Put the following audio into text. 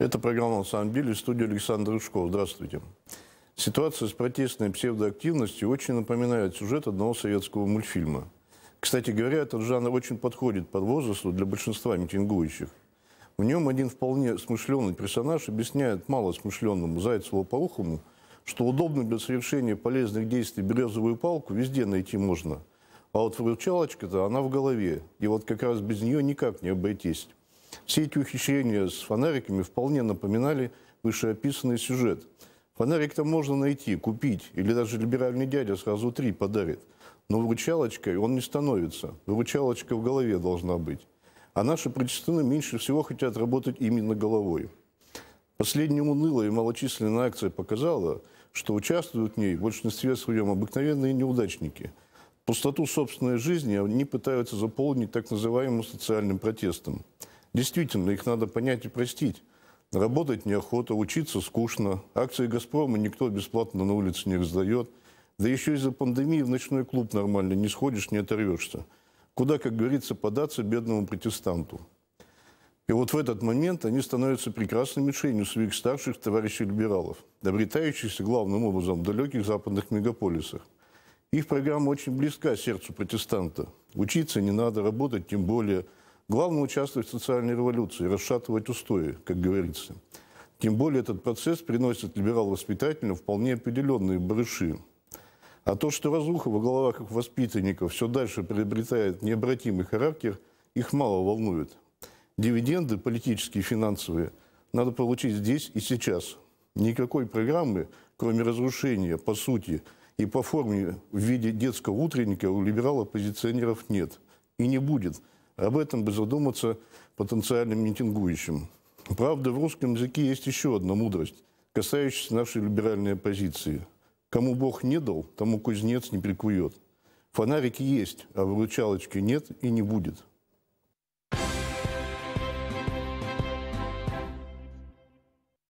Это программа «Автомобиль» и студия Александра Рыжкова. Здравствуйте. Ситуация с протестной псевдоактивностью очень напоминает сюжет одного советского мультфильма. Кстати говоря, этот жанр очень подходит под возрасту для большинства митингующих. В нем один вполне смышленый персонаж объясняет мало малосмышленному Зайцеву-Паухому, что удобно для совершения полезных действий березовую палку везде найти можно. А вот выручалочка-то, она в голове, и вот как раз без нее никак не обойтись. Все эти ухищрения с фонариками вполне напоминали вышеописанный сюжет. Фонарик-то можно найти, купить, или даже либеральный дядя сразу три подарит. Но выручалочкой он не становится. Выручалочка в голове должна быть. А наши протестаны меньше всего хотят работать именно головой. Последняя унылая и малочисленная акция показала, что участвуют в ней в большинстве своем обыкновенные неудачники. Пустоту собственной жизни они пытаются заполнить так называемым социальным протестом. Действительно, их надо понять и простить. Работать неохота, учиться скучно. Акции «Газпрома» никто бесплатно на улице не раздает. Да еще из-за пандемии в ночной клуб нормально не сходишь, не оторвешься. Куда, как говорится, податься бедному протестанту? И вот в этот момент они становятся прекрасной мишенью своих старших товарищей либералов, обретающихся главным образом в далеких западных мегаполисах. Их программа очень близка сердцу протестанта. Учиться не надо, работать тем более – Главное участвовать в социальной революции, расшатывать устои, как говорится. Тем более этот процесс приносит либерал-воспитателям вполне определенные барыши. А то, что разруха во головах их воспитанников все дальше приобретает необратимый характер, их мало волнует. Дивиденды политические и финансовые надо получить здесь и сейчас. Никакой программы, кроме разрушения, по сути и по форме в виде детского утренника у либерал-оппозиционеров нет и не будет – об этом бы задуматься потенциальным митингующим. Правда, в русском языке есть еще одна мудрость, касающаяся нашей либеральной оппозиции. Кому Бог не дал, тому кузнец не прикует. Фонарики есть, а выручалочки нет и не будет.